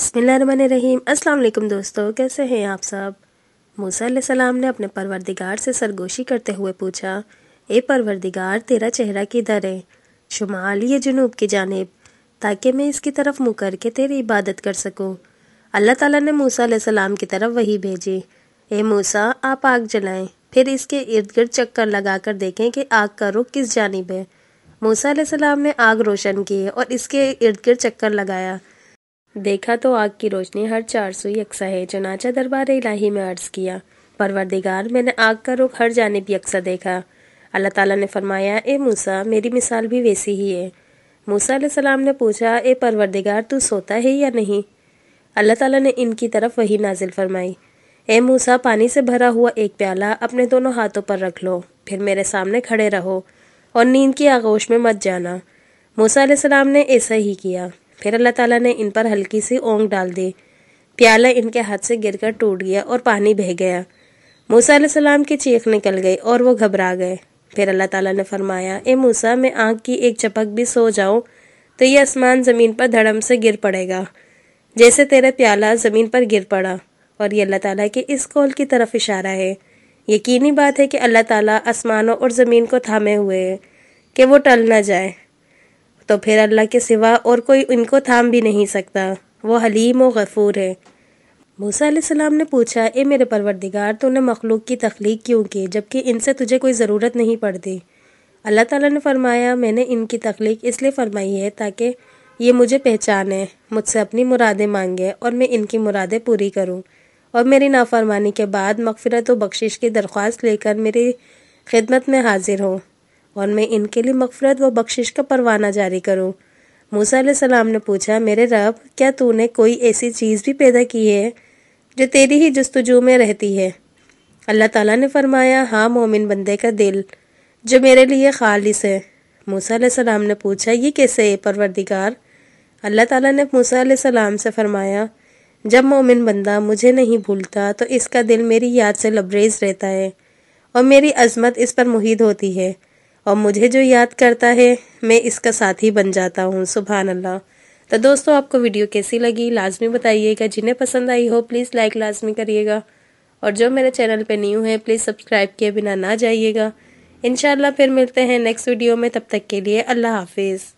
बिसमीम अस्सलाम दोस्तों कैसे हैं आप सब मूसा सलाम ने अपने परवरदिगार से सरगोशी करते हुए पूछा ए परवरदिगार तेरा चेहरा किधर है शुमाल या जुनूब की जानब ताकि मैं इसकी तरफ मुकर के तेरी इबादत कर सकूँ अल्लाह ताला ने मूसा सलाम की तरफ वही भेजी ए मूसा आप आग जलाएं फिर इसके इर्द गिर्द चक्कर लगा कर देखें कि आग का रुख किस जानब है मूसा सलाम ने आग रोशन की और इसके इर्द गिर्द चक्कर लगाया देखा तो आग की रोशनी हर चार सौ अक्सा है चनाचा दरबार इलाही में अर्ज किया परवरदिगार मैंने आग का रुख हर जाने भी अक्सा देखा अल्लाह ताला ने फरमाया ए मूसा मेरी मिसाल भी वैसी ही है मूसा सलाम ने पूछा ए परवरदिगार तू सोता है या नहीं अल्लाह ताला ने इनकी तरफ वही नाजिल फरमाई ए मूसा पानी से भरा हुआ एक प्याला अपने दोनों हाथों पर रख लो फिर मेरे सामने खड़े रहो और नींद की आगोश में मत जाना मूसा सलाम ने ऐसा ही किया फिर अल्लाह ताला ने इन पर हल्की सी ओंग डाल दी प्याला इनके हाथ से गिरकर टूट गया और पानी बह गया मूसा सलाम की चीख निकल गई और वो घबरा गए फिर अल्लाह ताला ने फरमाया ए मूसा मैं आँख की एक चपक भी सो जाऊँ तो ये आसमान ज़मीन पर धड़म से गिर पड़ेगा जैसे तेरा प्याला ज़मीन पर गिर पड़ा और ये अल्लाह ताला के इस कॉल की तरफ इशारा है यकीनी बात है कि अल्लाह ताला आसमानों और ज़मीन को थामे हुए है कि वो टल ना जाए तो फिर अल्लाह के सिवा और कोई इनको थाम भी नहीं सकता वो हलीम व गफूर है मूसा सलाम ने पूछा ए मेरे परवरदिगार तूने मखलूक की तख्लीक क्यों की जबकि इनसे तुझे कोई ज़रूरत नहीं पड़ती अल्लाह ताला ने फरमाया मैंने इनकी तख्लीक इसलिए फरमाई है ताकि ये मुझे पहचाने मुझसे अपनी मुरादें मांगे और मैं इनकी मुरादें पूरी करूँ और मेरी नाफरमानी के बाद मगफरत व बख्शिश की दरख्वास्त लेकर मेरी खिदमत में हाजिर हों और मैं इनके लिए मफफरत व बख्शिश का परवाना जारी करूँ मूसा सलाम ने पूछा मेरे रब क्या तूने कोई ऐसी चीज़ भी पैदा की है जो तेरी ही जस्तजू में रहती है अल्लाह ताला ने फरमाया हाँ मोमिन बंदे का दिल जो मेरे लिए खालिश है मूसा सलाम ने पूछा ये कैसे है परवरदिगार अल्लाह ताला ने मूसा सलाम से फरमाया जब मोमिन बंदा मुझे नहीं भूलता तो इसका दिल मेरी याद से लबरेज रहता है और मेरी अजमत इस पर मुहित होती है और मुझे जो याद करता है मैं इसका साथी बन जाता हूँ सुबहान अल्लाह तो दोस्तों आपको वीडियो कैसी लगी लाजमी बताइएगा जिन्हें पसंद आई हो प्लीज़ लाइक लाजमी करिएगा और जो मेरे चैनल पे न्यू है प्लीज़ सब्सक्राइब किए बिना ना जाइएगा इन फिर मिलते हैं नेक्स्ट वीडियो में तब तक के लिए अल्लाह हाफिज़